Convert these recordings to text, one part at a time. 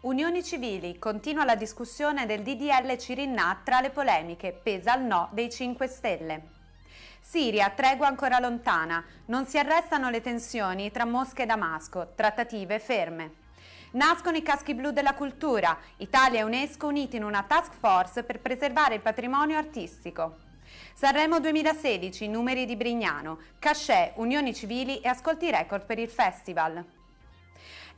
Unioni civili, continua la discussione del DDL Cirinna tra le polemiche, pesa il no dei 5 Stelle. Siria, tregua ancora lontana, non si arrestano le tensioni tra Mosca e Damasco, trattative ferme. Nascono i caschi blu della cultura, Italia e UNESCO uniti in una task force per preservare il patrimonio artistico. Sanremo 2016, numeri di Brignano, cachè, unioni civili e ascolti record per il festival.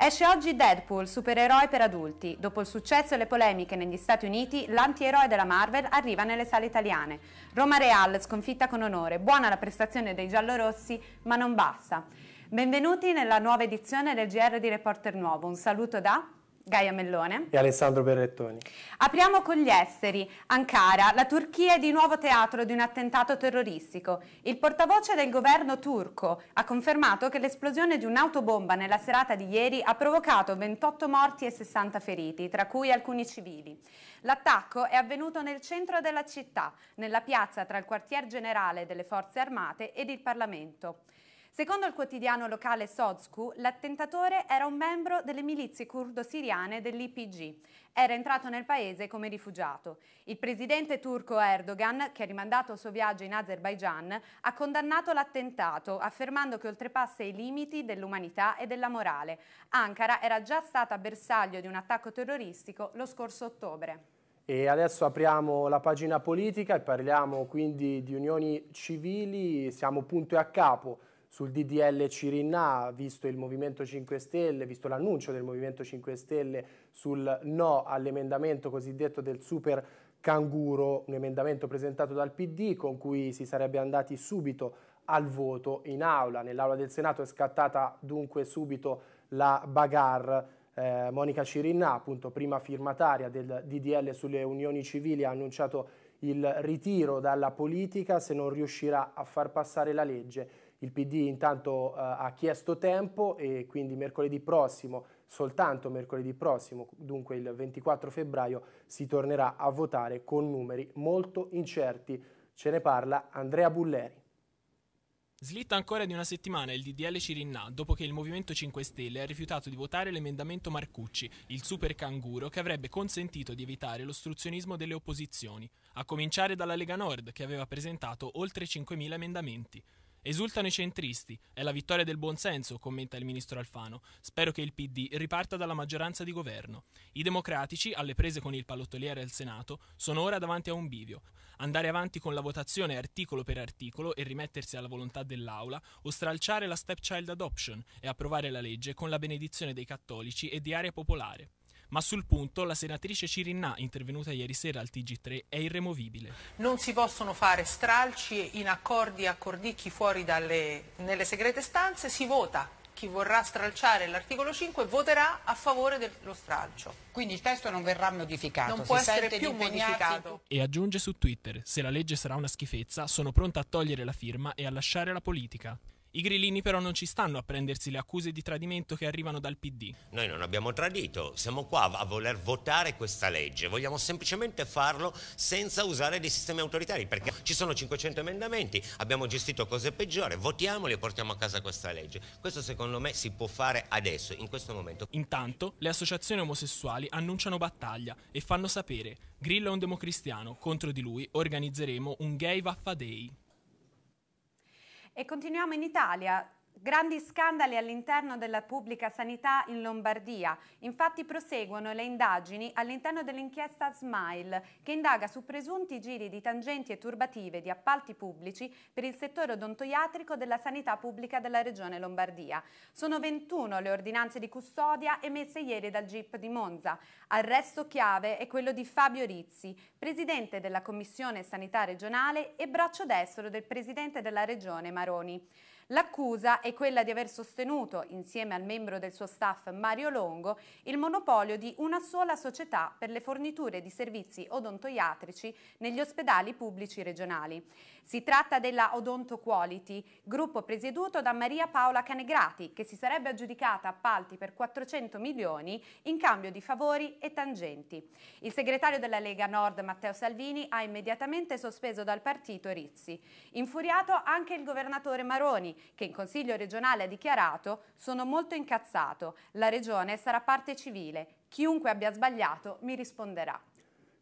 Esce oggi Deadpool, supereroe per adulti. Dopo il successo e le polemiche negli Stati Uniti, l'antieroe della Marvel arriva nelle sale italiane. Roma Real sconfitta con onore. Buona la prestazione dei giallorossi, ma non basta. Benvenuti nella nuova edizione del GR di Reporter Nuovo. Un saluto da Gaia Mellone e Alessandro Berrettoni. Apriamo con gli esteri. Ankara, la Turchia è di nuovo teatro di un attentato terroristico. Il portavoce del governo turco ha confermato che l'esplosione di un'autobomba nella serata di ieri ha provocato 28 morti e 60 feriti, tra cui alcuni civili. L'attacco è avvenuto nel centro della città, nella piazza tra il quartier generale delle forze armate ed il Parlamento. Secondo il quotidiano locale Sodsku, l'attentatore era un membro delle milizie kurdo-siriane dell'IPG. Era entrato nel paese come rifugiato. Il presidente turco Erdogan, che ha rimandato il suo viaggio in Azerbaijan, ha condannato l'attentato, affermando che oltrepassa i limiti dell'umanità e della morale. Ankara era già stata bersaglio di un attacco terroristico lo scorso ottobre. E adesso apriamo la pagina politica e parliamo quindi di unioni civili, siamo punto e a capo sul DDL Cirinna, visto il Movimento 5 Stelle, visto l'annuncio del Movimento 5 Stelle sul no all'emendamento cosiddetto del super canguro, un emendamento presentato dal PD con cui si sarebbe andati subito al voto in aula. Nell'aula del Senato è scattata dunque subito la bagarre. Eh, Monica Cirinna, appunto prima firmataria del DDL sulle unioni civili, ha annunciato il ritiro dalla politica se non riuscirà a far passare la legge il PD intanto eh, ha chiesto tempo e quindi mercoledì prossimo, soltanto mercoledì prossimo, dunque il 24 febbraio, si tornerà a votare con numeri molto incerti. Ce ne parla Andrea Bulleri. Slitta ancora di una settimana il DDL Cirinna dopo che il Movimento 5 Stelle ha rifiutato di votare l'emendamento Marcucci, il super canguro, che avrebbe consentito di evitare l'ostruzionismo delle opposizioni, a cominciare dalla Lega Nord, che aveva presentato oltre 5.000 emendamenti. Esultano i centristi, è la vittoria del buonsenso, commenta il ministro Alfano. Spero che il PD riparta dalla maggioranza di governo. I democratici, alle prese con il pallottoliere al Senato, sono ora davanti a un bivio. Andare avanti con la votazione articolo per articolo e rimettersi alla volontà dell'Aula o stralciare la stepchild adoption e approvare la legge con la benedizione dei cattolici e di area popolare. Ma sul punto la senatrice Cirinnà, intervenuta ieri sera al TG3, è irremovibile. Non si possono fare stralci in accordi e accordicchi fuori dalle, nelle segrete stanze, si vota chi vorrà stralciare l'articolo 5 voterà a favore dello stralcio. Quindi il testo non verrà modificato. Non si può essere più modificato. E aggiunge su Twitter, se la legge sarà una schifezza, sono pronta a togliere la firma e a lasciare la politica. I grillini però non ci stanno a prendersi le accuse di tradimento che arrivano dal PD. Noi non abbiamo tradito, siamo qua a voler votare questa legge, vogliamo semplicemente farlo senza usare dei sistemi autoritari, perché ci sono 500 emendamenti, abbiamo gestito cose peggiori, votiamoli e portiamo a casa questa legge. Questo secondo me si può fare adesso, in questo momento. Intanto le associazioni omosessuali annunciano battaglia e fanno sapere, Grillo è un democristiano, contro di lui organizzeremo un gay vaffa day. E continuiamo in Italia. Grandi scandali all'interno della pubblica sanità in Lombardia. Infatti proseguono le indagini all'interno dell'inchiesta Smile, che indaga su presunti giri di tangenti e turbative di appalti pubblici per il settore odontoiatrico della sanità pubblica della regione Lombardia. Sono 21 le ordinanze di custodia emesse ieri dal GIP di Monza. Arresto chiave è quello di Fabio Rizzi, presidente della Commissione Sanità Regionale e braccio destro del presidente della regione Maroni. L'accusa è quella di aver sostenuto, insieme al membro del suo staff Mario Longo, il monopolio di una sola società per le forniture di servizi odontoiatrici negli ospedali pubblici regionali. Si tratta della Odonto Quality, gruppo presieduto da Maria Paola Canegrati, che si sarebbe aggiudicata appalti per 400 milioni in cambio di favori e tangenti. Il segretario della Lega Nord, Matteo Salvini, ha immediatamente sospeso dal partito Rizzi. Infuriato anche il governatore Maroni, che in Consiglio regionale ha dichiarato «Sono molto incazzato, la regione sarà parte civile, chiunque abbia sbagliato mi risponderà».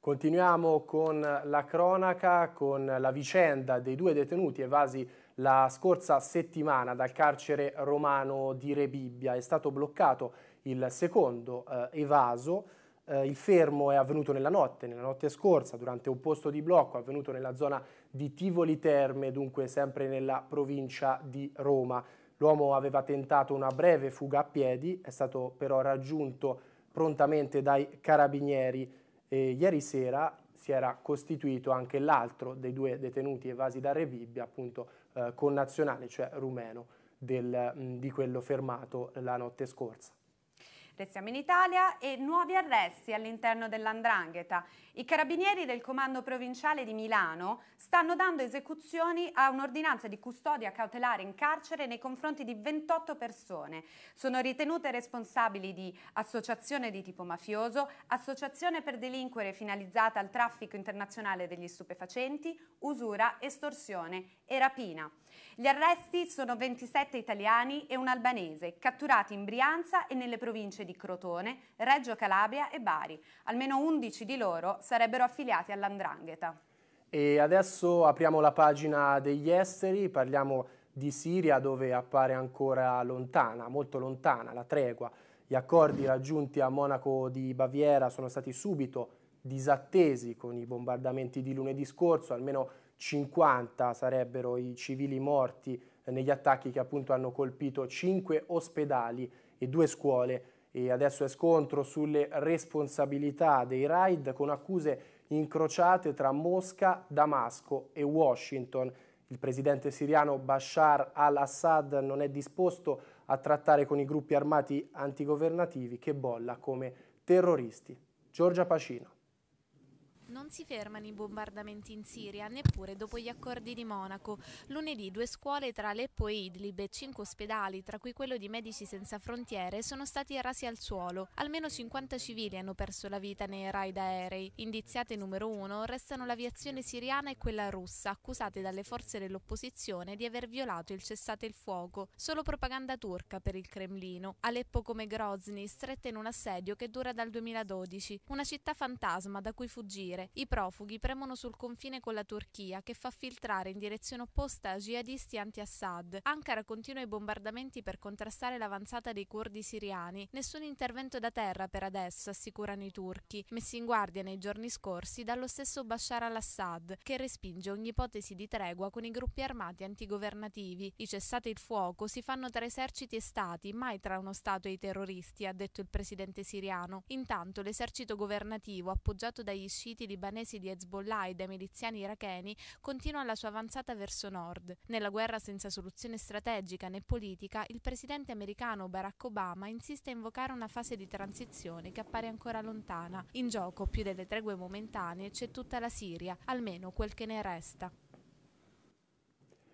Continuiamo con la cronaca, con la vicenda dei due detenuti evasi la scorsa settimana dal carcere romano di Rebibbia. È stato bloccato il secondo eh, evaso. Eh, il fermo è avvenuto nella notte, nella notte scorsa, durante un posto di blocco avvenuto nella zona di Tivoli Terme, dunque sempre nella provincia di Roma. L'uomo aveva tentato una breve fuga a piedi, è stato però raggiunto prontamente dai carabinieri e ieri sera si era costituito anche l'altro dei due detenuti evasi da Revibbia, appunto eh, connazionale, cioè rumeno, del, mh, mm, di quello fermato la notte scorsa. Restiamo in Italia e nuovi arresti all'interno dell'Andrangheta. I carabinieri del comando provinciale di Milano stanno dando esecuzioni a un'ordinanza di custodia cautelare in carcere nei confronti di 28 persone. Sono ritenute responsabili di associazione di tipo mafioso, associazione per delinquere finalizzata al traffico internazionale degli stupefacenti, usura, estorsione e rapina. Gli arresti sono 27 italiani e un albanese, catturati in Brianza e nelle province di Crotone, Reggio Calabria e Bari. Almeno 11 di loro sarebbero affiliati all'Andrangheta. E adesso apriamo la pagina degli esteri, parliamo di Siria dove appare ancora lontana, molto lontana la tregua. Gli accordi raggiunti a Monaco di Baviera sono stati subito disattesi con i bombardamenti di lunedì scorso, almeno 50 sarebbero i civili morti eh, negli attacchi che appunto hanno colpito 5 ospedali e 2 scuole e adesso è scontro sulle responsabilità dei raid con accuse incrociate tra Mosca, Damasco e Washington. Il presidente siriano Bashar al-Assad non è disposto a trattare con i gruppi armati antigovernativi che bolla come terroristi. Giorgia Pacino. Non si fermano i bombardamenti in Siria, neppure dopo gli accordi di Monaco. Lunedì due scuole tra Aleppo e Idlib e cinque ospedali, tra cui quello di Medici Senza Frontiere, sono stati rasi al suolo. Almeno 50 civili hanno perso la vita nei raid aerei. Indiziate numero uno restano l'aviazione siriana e quella russa, accusate dalle forze dell'opposizione di aver violato il cessate il fuoco. Solo propaganda turca per il Cremlino. Aleppo come Grozny, stretta in un assedio che dura dal 2012. Una città fantasma da cui fuggire partire. I profughi premono sul confine con la Turchia che fa filtrare in direzione opposta jihadisti anti-Assad. Ankara continua i bombardamenti per contrastare l'avanzata dei curdi siriani. Nessun intervento da terra per adesso, assicurano i turchi, messi in guardia nei giorni scorsi dallo stesso Bashar al-Assad, che respinge ogni ipotesi di tregua con i gruppi armati antigovernativi. I cessate il fuoco si fanno tra eserciti e stati, mai tra uno Stato e i terroristi, ha detto il presidente siriano. Intanto l'esercito governativo, appoggiato dagli sciiti libanesi di Hezbollah e dai miliziani iracheni continua la sua avanzata verso nord. Nella guerra senza soluzione strategica né politica, il presidente americano Barack Obama insiste a invocare una fase di transizione che appare ancora lontana. In gioco, più delle tregue momentanee, c'è tutta la Siria, almeno quel che ne resta.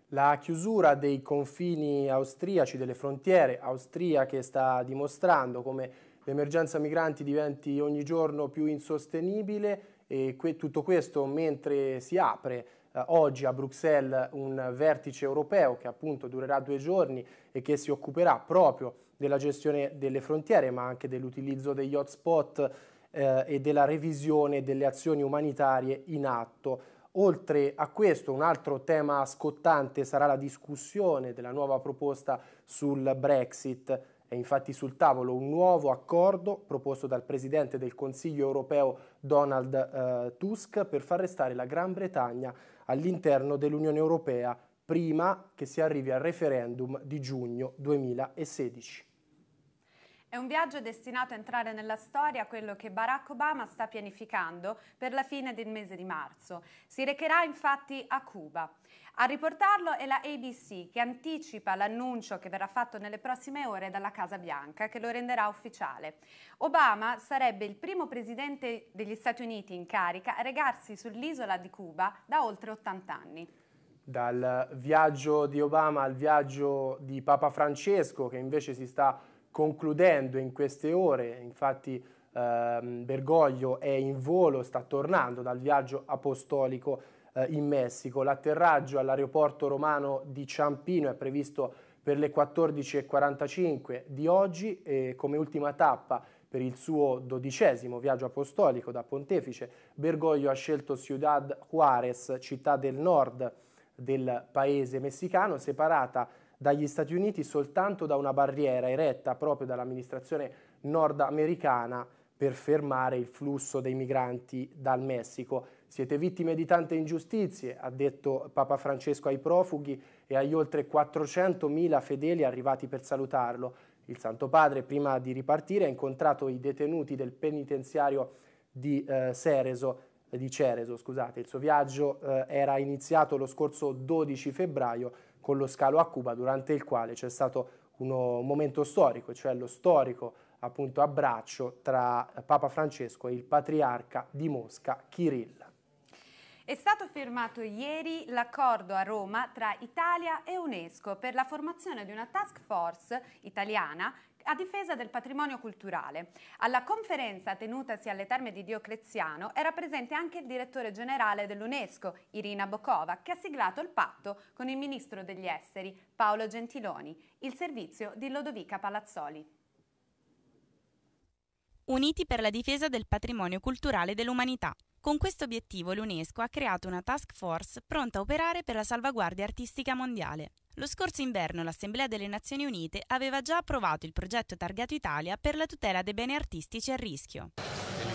La chiusura dei confini austriaci, delle frontiere austriache, sta dimostrando come l'emergenza migranti diventi ogni giorno più insostenibile e que tutto questo mentre si apre eh, oggi a Bruxelles un vertice europeo che appunto durerà due giorni e che si occuperà proprio della gestione delle frontiere ma anche dell'utilizzo degli hotspot eh, e della revisione delle azioni umanitarie in atto. Oltre a questo, un altro tema scottante sarà la discussione della nuova proposta sul Brexit. È infatti sul tavolo un nuovo accordo proposto dal Presidente del Consiglio europeo Donald eh, Tusk per far restare la Gran Bretagna all'interno dell'Unione europea prima che si arrivi al referendum di giugno 2016. È un viaggio destinato a entrare nella storia quello che Barack Obama sta pianificando per la fine del mese di marzo. Si recherà infatti a Cuba. A riportarlo è la ABC che anticipa l'annuncio che verrà fatto nelle prossime ore dalla Casa Bianca che lo renderà ufficiale. Obama sarebbe il primo presidente degli Stati Uniti in carica a regarsi sull'isola di Cuba da oltre 80 anni dal viaggio di Obama al viaggio di Papa Francesco che invece si sta concludendo in queste ore, infatti ehm, Bergoglio è in volo, sta tornando dal viaggio apostolico eh, in Messico. L'atterraggio all'aeroporto romano di Ciampino è previsto per le 14.45 di oggi e come ultima tappa per il suo dodicesimo viaggio apostolico da pontefice, Bergoglio ha scelto Ciudad Juarez, città del nord del paese messicano, separata dagli Stati Uniti soltanto da una barriera eretta proprio dall'amministrazione nordamericana per fermare il flusso dei migranti dal Messico. Siete vittime di tante ingiustizie, ha detto Papa Francesco ai profughi e agli oltre 400.000 fedeli arrivati per salutarlo. Il Santo Padre, prima di ripartire, ha incontrato i detenuti del penitenziario di, eh, Cereso, di Cereso. Scusate. Il suo viaggio eh, era iniziato lo scorso 12 febbraio con lo scalo a Cuba durante il quale c'è stato uno momento storico, cioè lo storico appunto abbraccio tra Papa Francesco e il patriarca di Mosca Kirill. È stato firmato ieri l'accordo a Roma tra Italia e UNESCO per la formazione di una task force italiana a difesa del patrimonio culturale. Alla conferenza tenutasi alle terme di Diocleziano era presente anche il direttore generale dell'UNESCO, Irina Bokova, che ha siglato il patto con il ministro degli esteri, Paolo Gentiloni, il servizio di Lodovica Palazzoli. Uniti per la difesa del patrimonio culturale dell'umanità. Con questo obiettivo l'UNESCO ha creato una task force pronta a operare per la salvaguardia artistica mondiale. Lo scorso inverno l'Assemblea delle Nazioni Unite aveva già approvato il progetto targato Italia per la tutela dei beni artistici a rischio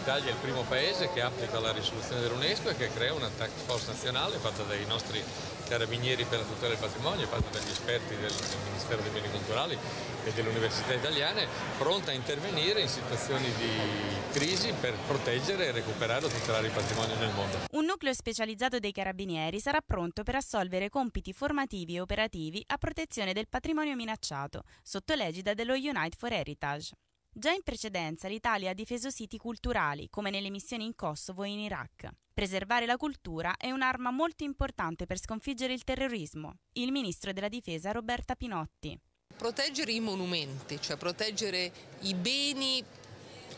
l'Italia è il primo paese che applica la risoluzione dell'UNESCO e che crea una task force nazionale fatta dai nostri carabinieri per la tutela del patrimonio, fatta dagli esperti del, del Ministero dei Beni Culturali e delle università italiane, pronta a intervenire in situazioni di crisi per proteggere, recuperare o tutelare il patrimonio nel mondo. Un nucleo specializzato dei carabinieri sarà pronto per assolvere compiti formativi e operativi a protezione del patrimonio minacciato, sotto l'egida dello Unite for Heritage. Già in precedenza l'Italia ha difeso siti culturali, come nelle missioni in Kosovo e in Iraq. Preservare la cultura è un'arma molto importante per sconfiggere il terrorismo. Il ministro della difesa Roberta Pinotti proteggere i monumenti, cioè proteggere i beni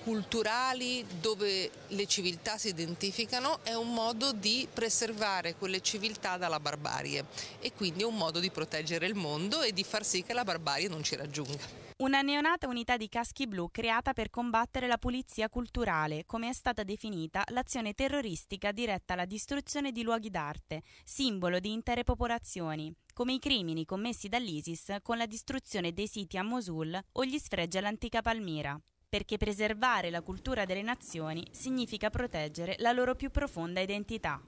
culturali dove le civiltà si identificano è un modo di preservare quelle civiltà dalla barbarie e quindi è un modo di proteggere il mondo e di far sì che la barbarie non ci raggiunga. Una neonata unità di caschi blu creata per combattere la pulizia culturale, come è stata definita l'azione terroristica diretta alla distruzione di luoghi d'arte, simbolo di intere popolazioni, come i crimini commessi dall'ISIS con la distruzione dei siti a Mosul o gli sfregi all'antica Palmira perché preservare la cultura delle nazioni significa proteggere la loro più profonda identità.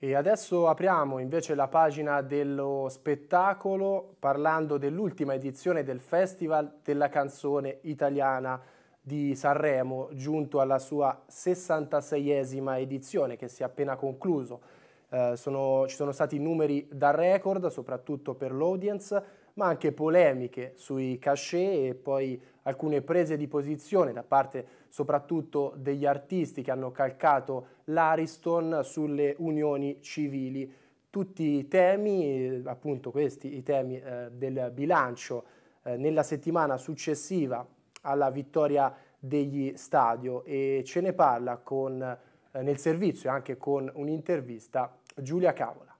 E adesso apriamo invece la pagina dello spettacolo parlando dell'ultima edizione del Festival della canzone italiana di Sanremo, giunto alla sua 66esima edizione che si è appena concluso. Eh, sono, ci sono stati numeri da record, soprattutto per l'audience, ma anche polemiche sui cachet e poi alcune prese di posizione da parte soprattutto degli artisti che hanno calcato l'Ariston sulle unioni civili. Tutti i temi, eh, appunto questi, i temi eh, del bilancio eh, nella settimana successiva alla vittoria degli stadio e ce ne parla con, eh, nel servizio e anche con un'intervista Giulia Cavola.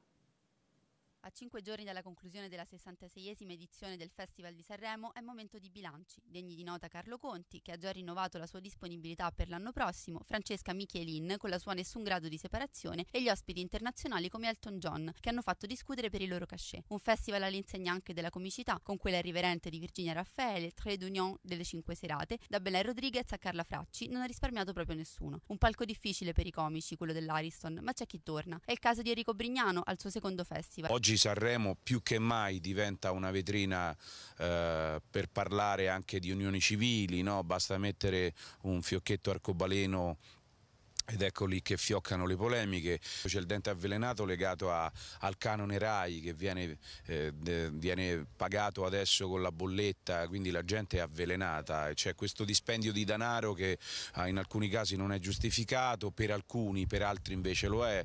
A cinque giorni dalla conclusione della 66esima edizione del Festival di Sanremo è momento di bilanci. Degni di nota Carlo Conti, che ha già rinnovato la sua disponibilità per l'anno prossimo, Francesca Michelin, con la sua Nessun grado di separazione, e gli ospiti internazionali come Elton John, che hanno fatto discutere per i loro cachet. Un festival all'insegna anche della comicità, con quella irriverente di Virginia Raffaele, Tre d'Union delle cinque serate, da Belen Rodriguez a Carla Fracci, non ha risparmiato proprio nessuno. Un palco difficile per i comici, quello dell'Ariston, ma c'è chi torna. È il caso di Enrico Brignano al suo secondo festival. Oggi Sanremo più che mai diventa una vetrina eh, per parlare anche di unioni civili, no? basta mettere un fiocchetto arcobaleno ed ecco lì che fioccano le polemiche, c'è il dente avvelenato legato a, al canone RAI che viene, eh, de, eh, viene, pagato adesso con la bolletta, quindi la gente è avvelenata, c'è questo dispendio di denaro che ah, in alcuni casi non è giustificato, per alcuni, per altri invece lo è.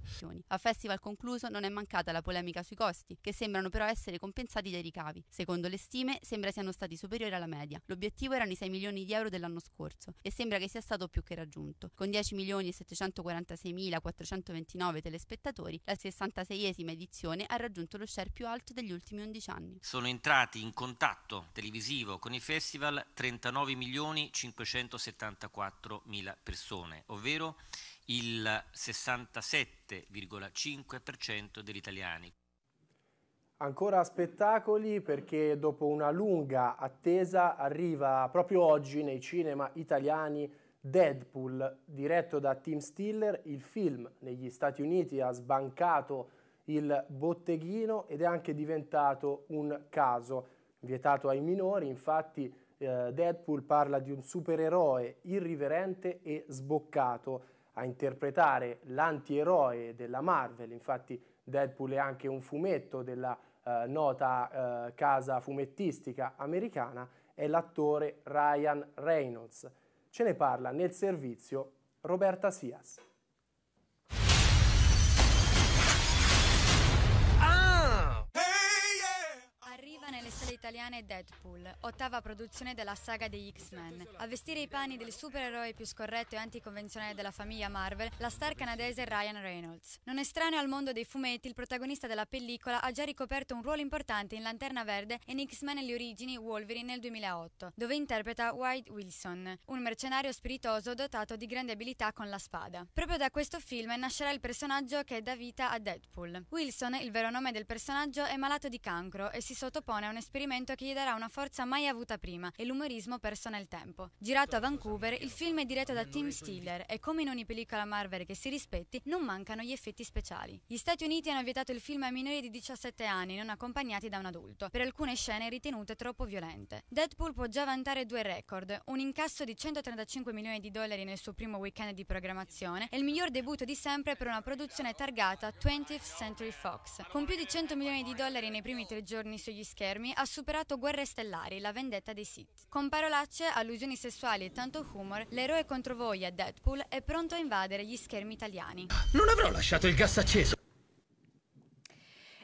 A festival concluso non è mancata la polemica sui costi, che sembrano però essere compensati dai ricavi. Secondo le stime sembra siano stati superiori alla media, l'obiettivo erano i 6 milioni di euro dell'anno scorso e sembra che sia stato più che raggiunto, con 10 milioni e 700 746.429 telespettatori, la 66esima edizione ha raggiunto lo share più alto degli ultimi 11 anni. Sono entrati in contatto televisivo con i festival 39.574.000 persone, ovvero il 67,5% degli italiani. Ancora spettacoli perché dopo una lunga attesa arriva proprio oggi nei cinema italiani Deadpool, diretto da Tim Stiller, il film negli Stati Uniti ha sbancato il botteghino ed è anche diventato un caso. Vietato ai minori, infatti eh, Deadpool parla di un supereroe irriverente e sboccato a interpretare l'antieroe della Marvel, infatti Deadpool è anche un fumetto della eh, nota eh, casa fumettistica americana, è l'attore Ryan Reynolds. Ce ne parla nel servizio Roberta Sias. italiana è Deadpool, ottava produzione della saga degli X-Men. A vestire i panni del supereroe più scorretto e anticonvenzionale della famiglia Marvel, la star canadese Ryan Reynolds. Non estraneo al mondo dei fumetti, il protagonista della pellicola ha già ricoperto un ruolo importante in Lanterna Verde e in X-Men e le origini Wolverine nel 2008, dove interpreta White Wilson, un mercenario spiritoso dotato di grande abilità con la spada. Proprio da questo film nascerà il personaggio che dà vita a Deadpool. Wilson, il vero nome del personaggio, è malato di cancro e si sottopone a un esperimento riferimento che gli darà una forza mai avuta prima e l'umorismo perso nel tempo. Girato a Vancouver, il film è diretto da Tim Stiller e come in ogni pellicola Marvel che si rispetti, non mancano gli effetti speciali. Gli Stati Uniti hanno vietato il film ai minori di 17 anni non accompagnati da un adulto, per alcune scene ritenute troppo violente. Deadpool può già vantare due record, un incasso di 135 milioni di dollari nel suo primo weekend di programmazione e il miglior debutto di sempre per una produzione targata 20th Century Fox. Con più di 100 milioni di dollari nei primi tre giorni sugli schermi, ha subito superato Guerre Stellari, la vendetta dei Sith. Con parolacce, allusioni sessuali e tanto humor, l'eroe controvoglia Deadpool è pronto a invadere gli schermi italiani. Non avrò lasciato il gas acceso!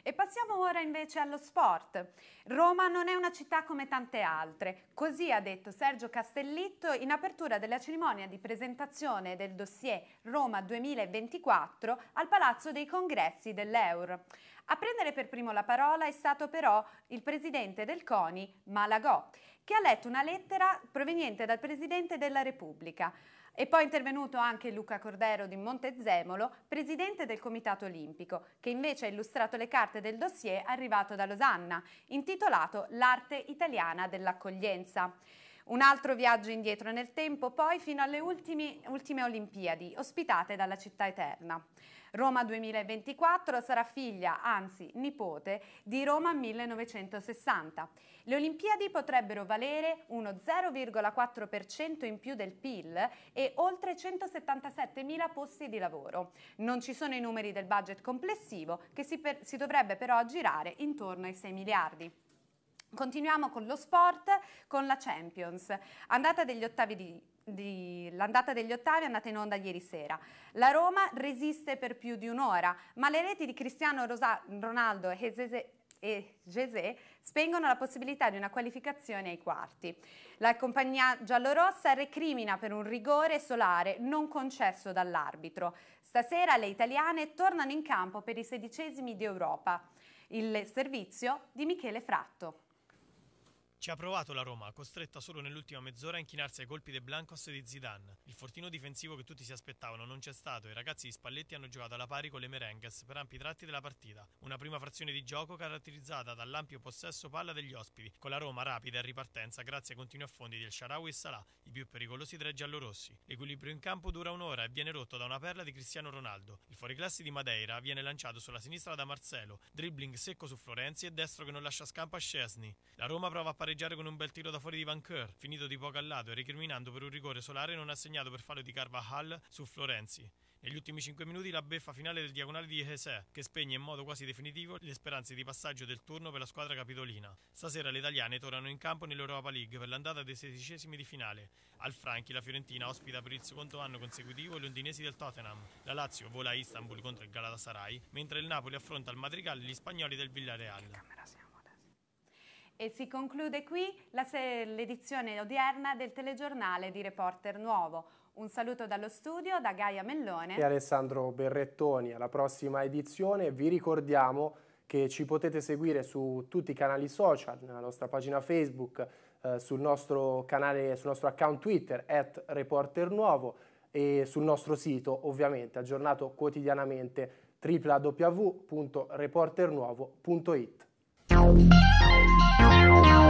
E passiamo ora invece allo sport. Roma non è una città come tante altre, così ha detto Sergio Castellitto in apertura della cerimonia di presentazione del dossier Roma 2024 al Palazzo dei Congressi dell'Eur. A prendere per primo la parola è stato però il presidente del CONI, Malagò, che ha letto una lettera proveniente dal presidente della Repubblica. E poi è intervenuto anche Luca Cordero di Montezemolo, presidente del Comitato Olimpico, che invece ha illustrato le carte del dossier arrivato da Losanna, intitolato L'arte italiana dell'accoglienza. Un altro viaggio indietro nel tempo, poi fino alle ultime, ultime Olimpiadi, ospitate dalla città eterna. Roma 2024 sarà figlia, anzi nipote, di Roma 1960. Le Olimpiadi potrebbero valere uno 0,4% in più del PIL e oltre 177.000 posti di lavoro. Non ci sono i numeri del budget complessivo che si, per, si dovrebbe però aggirare intorno ai 6 miliardi. Continuiamo con lo sport, con la Champions, andata degli ottavi di di, l'andata degli ottavi è andata in onda ieri sera. La Roma resiste per più di un'ora, ma le reti di Cristiano Rosa, Ronaldo e Zezé e Gesè spengono la possibilità di una qualificazione ai quarti. La compagnia giallorossa recrimina per un rigore solare non concesso dall'arbitro. Stasera le italiane tornano in campo per i sedicesimi d'Europa. Il servizio di Michele Fratto. Ci ha provato la Roma, costretta solo nell'ultima mezz'ora a inchinarsi ai colpi dei Blancos e di Zidane. Il fortino difensivo che tutti si aspettavano non c'è stato e i ragazzi di Spalletti hanno giocato alla pari con le Merengues per ampi tratti della partita. Una prima frazione di gioco caratterizzata dall'ampio possesso palla degli ospiti, con la Roma rapida e ripartenza grazie ai continui affondi del Sharawi e Salah, i più pericolosi tra i giallorossi. L'equilibrio in campo dura un'ora e viene rotto da una perla di Cristiano Ronaldo. Il fuoriclassi di Madeira viene lanciato sulla sinistra da Marcello, dribbling secco su Florenzi e destro che non lascia scampo a Scesni. La Roma prova a pareggiare con un bel tiro da fuori di Van Kerr, finito di poco al lato e recriminando per un rigore solare non assegnato per fallo di Carvajal su Florenzi. Negli ultimi 5 minuti la beffa finale del diagonale di Hesè, che spegne in modo quasi definitivo le speranze di passaggio del turno per la squadra capitolina. Stasera le italiane tornano in campo nell'Europa League per l'andata dei sedicesimi di finale. Al Franchi la Fiorentina ospita per il secondo anno consecutivo gli londinesi del Tottenham. La Lazio vola a Istanbul contro il Galatasaray, mentre il Napoli affronta al Madrigal gli spagnoli del Villarreal. E si conclude qui l'edizione odierna del telegiornale di Reporter Nuovo. Un saluto dallo studio da Gaia Mellone e Alessandro Berrettoni. Alla prossima edizione vi ricordiamo che ci potete seguire su tutti i canali social, nella nostra pagina Facebook, eh, sul, nostro canale, sul nostro account Twitter, at Reporter Nuovo e sul nostro sito ovviamente aggiornato quotidianamente www.reporternuovo.it. Wow.